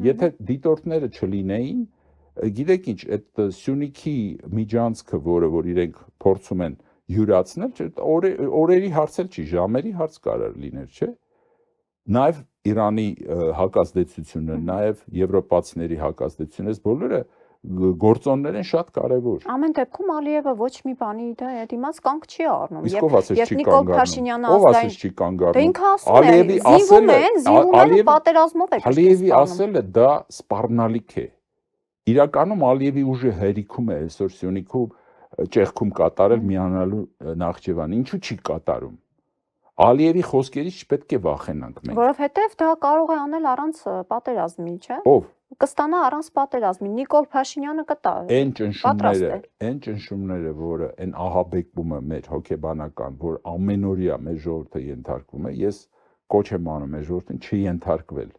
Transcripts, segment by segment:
դիտորդն։ Եթե դիտորդները չլինեին, գիտեք ինչ, այդ Սյունիքի միջանցքը, որը որ իրենք փորձում են յուրացնել, չէ, օրերի հարց էլ չի, ժամերի հարց կարող լիներ, չէ՞։ Նաև Իրանի հակազդեցությունը, նաև եվրոպացիների հակազդեցությունը, այս բոլորը գործոններ են շատ կարևոր։ Ամեն դեպքում Ալիևը ոչ մի բանի դա դիմաց կանգ չի առնում։ Եվ երբ Նիկոլ Փաշինյանը ազգային չի կանգ առնում։ Դե ինքը ասում է, զինվում են, զինվում են պատերազմով է։ Ալիևի ասել է դա սպառնալիք է։ Իրականում Ալիևի ուժը հերիքում է այսօր Սյունիքում ճեղքում կատարել միանալու Նախճեվան։ Ինչու չի կատարում։ Ալիևի խոսքերից չպետք է վախենանք մենք։ Որովհետև դա կարող է անել առանց պատերազմի, չէ՞։ Ով կստանա առանց պատերազմի։ Նիկոլ Փաշինյանը կտա։ Այն ճնշումները, այն ճնշումները, որը այն ահաբեկումը մեր հոգեբանական, որ ամենօրյա մեր ժողովրդը ենթարկվում է, ես կոչ եմ անում մեր ժողովրդին չենթարկվել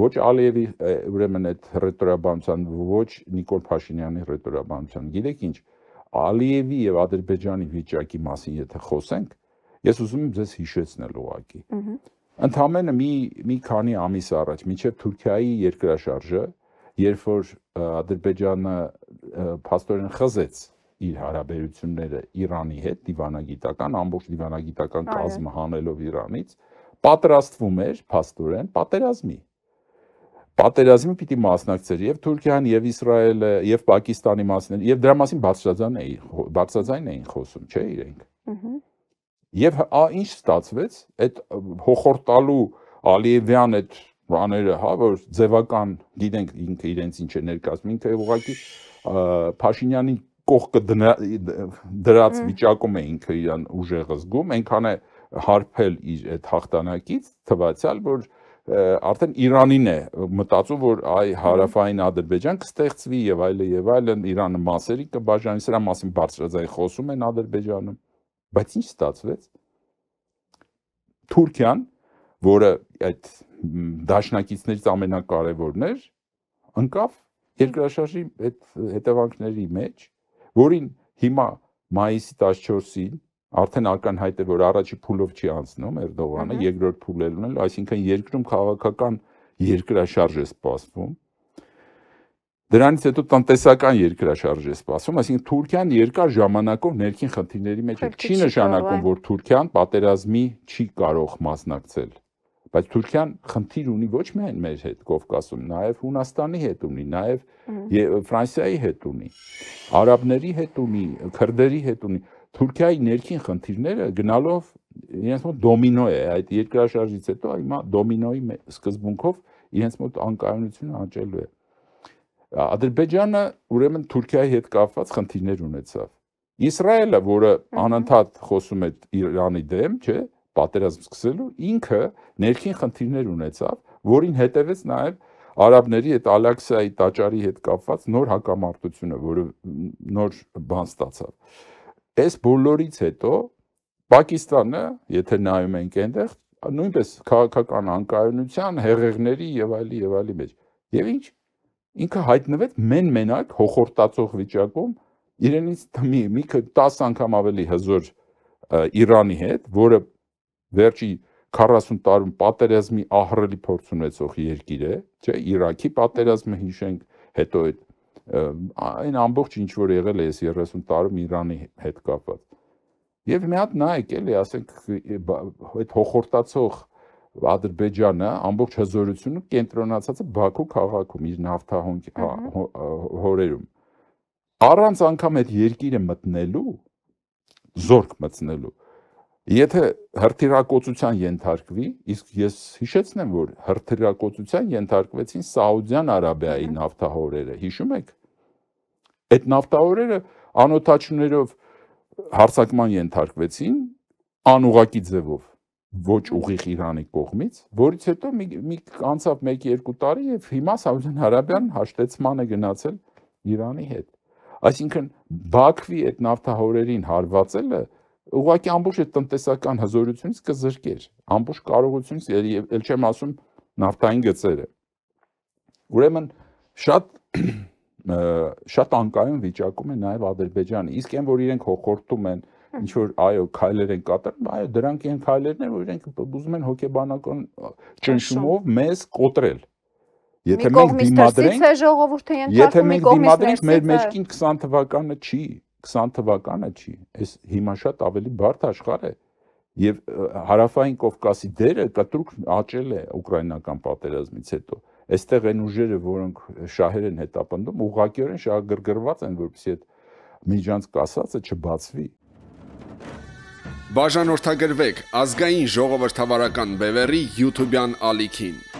ոչ Ալիևի ուրեմն այդ ռետորաբանության, ոչ Նիկոլ Փաշինյանի ռետորաբանության։ Գիտեք ինչ, Ալիևի եւ Ադրբեջանի վիճակի մասին եթե խոսենք, ես ուզում եմ ձեզ հիշեցնել ուղակի։ Ընդամենը մի մի քանի ամիս առաջ, մինչեւ Թուրքիայի երկրաշարժը, երբ որ Ադրբեջանը փաստորեն խզեց իր հարաբերությունները Իրանի հետ, դիվանագիտական, ամբողջ դիվանագիտական կազմը հանելով Իրանից, պատրաստվում էր փաստորեն պատերազմի պատերազմին պիտի մասնակցեր եւ Թուրքիան եւ Իսրայելը եւ Պակիստանի մասն եւ դրա մասին բացրազան էին բացրազայն էին խոսում, չէ՞ իրենք։ Եվ ինչ ստացվեց այդ հոխորտալու Ալիևյան այդ բաները, հա, որ ձևական գիտենք ինքը իրենց ինչ է ներկայացնում, ինքը ուղղակի Փաշինյանի կողքը դրած վիճակում է ինքը իրան ուժեղը զգում, այնքան է հարփել իր այդ հաղթանակից թվացial, որ արդեն Իրանին է մտածում, որ այ հարավային Ադրբեջան կստեղծվի եւ այլը եւ այլն Իրանը մասերի կբաժանի, սրա մասին բարձրաձայն խոսում են Ադրբեջանում։ Բայց ինչ ստացվեց։ Թուրքիան, որը այդ դաշնակիցներից ամենակարևորն էր, ընկավ երկրաշարժի այդ հետևանքների մեջ, որին հիմա մայիսի 14-ին արդեն ականհայտ է, որ առաջի փուլով չի անցնում Էրդողանը, երկրորդ փուլ է լինել, այսինքն երկրում քաղաքական երկրաշարժ է սպասվում։ Դրանից հետո տնտեսական երկրաշարժ է սպասվում, այսինքն Թուրքիան երկար ժամանակով ներքին խնդիրների մեջ է։ Չի նշանակում, որ Թուրքիան պատերազմի չի կարող մասնակցել բայց Թուրքիան խնդիր ունի ոչ միայն մեր հետ Կովկասում, նաև Հունաստանի հետ ունի, նաև Ֆրանսիայի հետ ունի, արաբների հետ ունի, քրդերի հետ ունի։ Թուրքիայի ներքին խնդիրները գնալով իրենց մոտ դոմինո է, այդ երկրաշարժից հետո հիմա դոմինոյի սկզբունքով իրենց մոտ անկայունությունը աճելու է։ Ադրբեջանը ուրեմն Թուրքիայի հետ կապված խնդիրներ ունեցավ։ Իսրայելը, որը անընդհատ խոսում է Իրանի դեմ, չէ՞, պատերազմ սկսելու ինքը ներքին խնդիրներ ունեցավ, որին հետևեց նաև արաբների այդ Ալաքսիայի տաճարի հետ կապված նոր հակամարտությունը, որը նոր բան ստացավ։ Այս բոլորից հետո Պակիստանը, եթե նայում ենք այնտեղ, նույնպես քաղաքական անկայունության, հեղեղների եւ այլի եւ այլի մեջ։ Եվ ինչ ինքը հայտնվեց մեն-մենակ հոխորտացող վիճակում իրենից մի մի 10 անգամ ավելի հզոր Իրանի հետ, որը վերջի 40 տարում պատերազմի ահռելի փորձ ունեցող երկիր է, չէ, Իրաքի պատերազմը հիշենք, հետո այդ այն ամբողջ ինչ որ եղել է այս 30 տարում Իրանի հետ կապված։ Եվ մի հատ նայեք, էլի, ասենք այդ հոխորտացող Ադրբեջանը ամբողջ հզորությունը կենտրոնացած է Բաքու քաղաքում իր նավթահոնք հա, հորերում։ Առանց անգամ այդ երկիրը մտնելու զորք մտնելու Եթե հրթիրակոծության ենթարկվի, իսկ ես հիշեցնեմ, որ հրթիրակոծության ենթարկվեցին Սաուդյան Արաբիայի նավթահորերը, հիշում եք։ Այդ նավթահորերը անօթաչուներով հարցակման ենթարկվեցին անուղակի ձևով ոչ ուղիղ Իրանի կողմից, որից հետո մի, մի անցավ 1-2 տարի եւ հիմա Սաուդյան Արաբիան հաշտեցման է գնացել Իրանի հետ։ Այսինքն Բաքվի այդ նավթահորերին հարվածելը ուղղակի ամբողջ այդ տնտեսական հզորությունից կզրկեր, ամբողջ կարողությունից եւ ել չեմ ասում նավթային գծերը։ Ուրեմն շատ շատ անկայուն վիճակում է նաեւ Ադրբեջանը։ Իսկ այն որ իրենք հողորտում են ինչ որ այո քայլեր են կատարում, այո դրանք են քայլերն են, որ իրենք ուզում են հոգեբանական ճնշումով մեզ կոտրել։ Եթե մենք դիմադրենք, եթե մենք դիմադրենք, մեր մեջքին 20 թվականը չի, 20 թվականը չի, այս հիմա շատ ավելի բարդ աշխարհ է եւ հարավային Կովկասի դերը կտրուկ աճել է ուկրաինական պատերազմից հետո։ Այստեղ այն ուժերը, որոնք շահեր են հետապնդում, ուղղակիորեն շահագրգռված են, որպեսզի այդ միջանց կասածը չբացվի։ Բաժանորդագրվեք ազգային ժողովրդավարական բևերի YouTube-յան ալիքին։